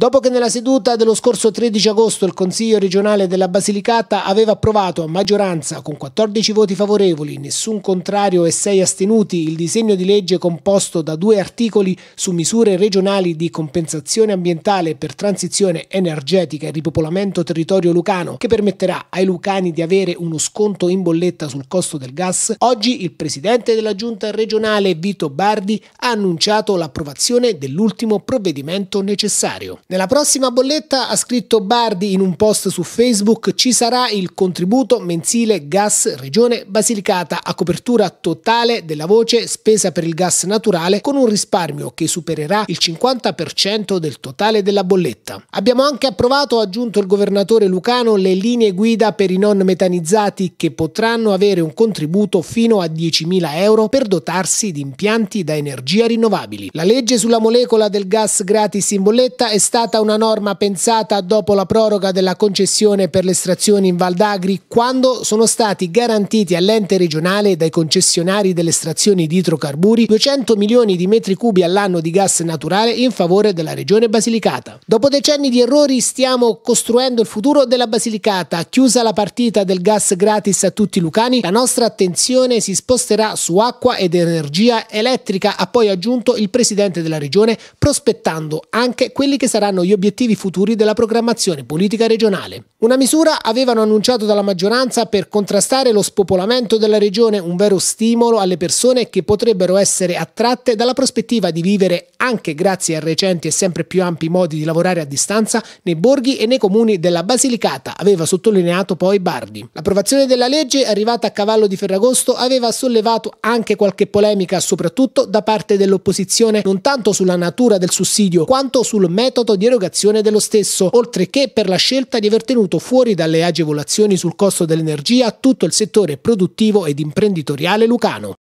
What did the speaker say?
Dopo che nella seduta dello scorso 13 agosto il Consiglio regionale della Basilicata aveva approvato a maggioranza, con 14 voti favorevoli, nessun contrario e 6 astenuti, il disegno di legge composto da due articoli su misure regionali di compensazione ambientale per transizione energetica e ripopolamento territorio lucano, che permetterà ai lucani di avere uno sconto in bolletta sul costo del gas, oggi il presidente della giunta regionale Vito Bardi ha annunciato l'approvazione dell'ultimo provvedimento necessario. Nella prossima bolletta, ha scritto Bardi in un post su Facebook, ci sarà il contributo mensile gas regione Basilicata a copertura totale della voce spesa per il gas naturale con un risparmio che supererà il 50% del totale della bolletta. Abbiamo anche approvato, ha aggiunto il governatore Lucano, le linee guida per i non metanizzati che potranno avere un contributo fino a 10.000 euro per dotarsi di impianti da energia rinnovabili. La legge sulla molecola del gas gratis in bolletta è stata stata una norma pensata dopo la proroga della concessione per le estrazioni in Val d'Agri, quando sono stati garantiti all'ente regionale e dai concessionari delle estrazioni di idrocarburi 200 milioni di metri cubi all'anno di gas naturale in favore della regione Basilicata. Dopo decenni di errori stiamo costruendo il futuro della Basilicata. Chiusa la partita del gas gratis a tutti i lucani, la nostra attenzione si sposterà su acqua ed energia elettrica, ha poi aggiunto il presidente della regione, prospettando anche quelli che saranno saranno gli obiettivi futuri della programmazione politica regionale. Una misura avevano annunciato dalla maggioranza per contrastare lo spopolamento della regione, un vero stimolo alle persone che potrebbero essere attratte dalla prospettiva di vivere, anche grazie a recenti e sempre più ampi modi di lavorare a distanza, nei borghi e nei comuni della Basilicata, aveva sottolineato poi Bardi. L'approvazione della legge, arrivata a cavallo di Ferragosto, aveva sollevato anche qualche polemica, soprattutto da parte dell'opposizione, non tanto sulla natura del sussidio, quanto sul metodo di erogazione dello stesso, oltre che per la scelta di aver tenuto fuori dalle agevolazioni sul costo dell'energia tutto il settore produttivo ed imprenditoriale lucano.